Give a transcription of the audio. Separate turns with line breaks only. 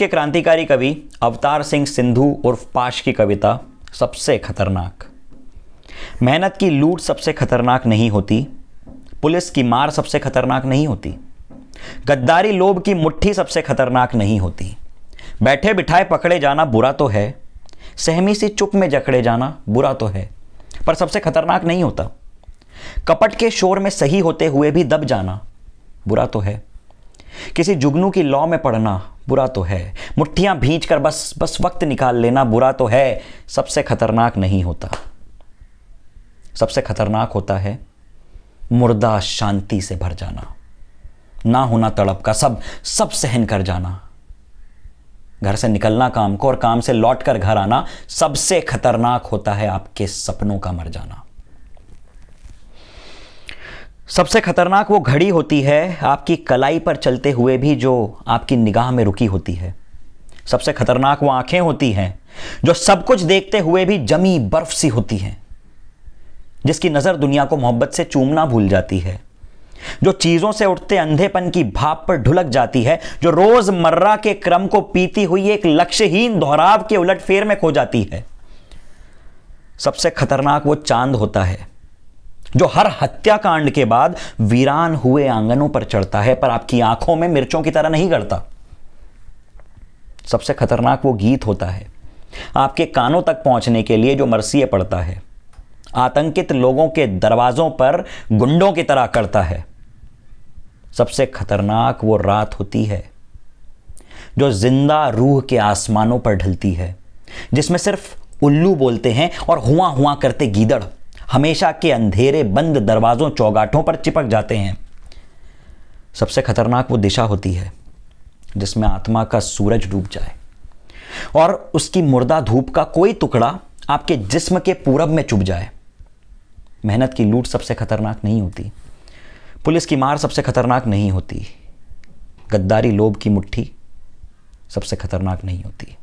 के क्रांतिकारी कवि अवतार सिंह सिंधु उर्फ पाश की कविता सबसे खतरनाक मेहनत की लूट सबसे खतरनाक नहीं होती पुलिस की मार सबसे खतरनाक नहीं होती गद्दारी लोभ की मुट्ठी सबसे खतरनाक नहीं होती बैठे बिठाए पकड़े जाना बुरा तो है सहमी सी चुप में जकड़े जाना बुरा तो है पर सबसे खतरनाक नहीं होता कपट के शोर में सही होते हुए भी दब जाना बुरा तो है किसी जुगनू की लॉ में पढ़ना बुरा तो है मुट्ठियाँ भींच कर बस बस वक्त निकाल लेना बुरा तो है सबसे खतरनाक नहीं होता सबसे खतरनाक होता है मुर्दा शांति से भर जाना ना होना तड़प का सब सब सहन कर जाना घर से निकलना काम को और काम से लौट कर घर आना सबसे खतरनाक होता है आपके सपनों का मर जाना सबसे खतरनाक वो घड़ी होती है आपकी कलाई पर चलते हुए भी जो आपकी निगाह में रुकी होती है सबसे खतरनाक वो आंखें होती हैं जो सब कुछ देखते हुए भी जमी बर्फ सी होती हैं जिसकी नज़र दुनिया को मोहब्बत से चूमना भूल जाती है जो चीज़ों से उठते अंधेपन की भाप पर ढुलक जाती है जो रोज़मर्रा के क्रम को पीती हुई एक लक्ष्यहीन दोहराव के उलटफेर में खो जाती है सबसे खतरनाक वो चांद होता है जो हर हत्याकांड के बाद वीरान हुए आंगनों पर चढ़ता है पर आपकी आंखों में मिर्चों की तरह नहीं गड़ता सबसे खतरनाक वो गीत होता है आपके कानों तक पहुंचने के लिए जो मरसिए पड़ता है आतंकित लोगों के दरवाजों पर गुंडों की तरह करता है सबसे खतरनाक वो रात होती है जो जिंदा रूह के आसमानों पर ढलती है जिसमें सिर्फ उल्लू बोलते हैं और हुआ हुआ करते गीदड़ हमेशा के अंधेरे बंद दरवाज़ों चौगाठों पर चिपक जाते हैं सबसे खतरनाक वो दिशा होती है जिसमें आत्मा का सूरज डूब जाए और उसकी मुर्दा धूप का कोई टुकड़ा आपके जिस्म के पूरब में चुभ जाए मेहनत की लूट सबसे खतरनाक नहीं होती पुलिस की मार सबसे खतरनाक नहीं होती गद्दारी लोभ की मुट्ठी सबसे खतरनाक नहीं होती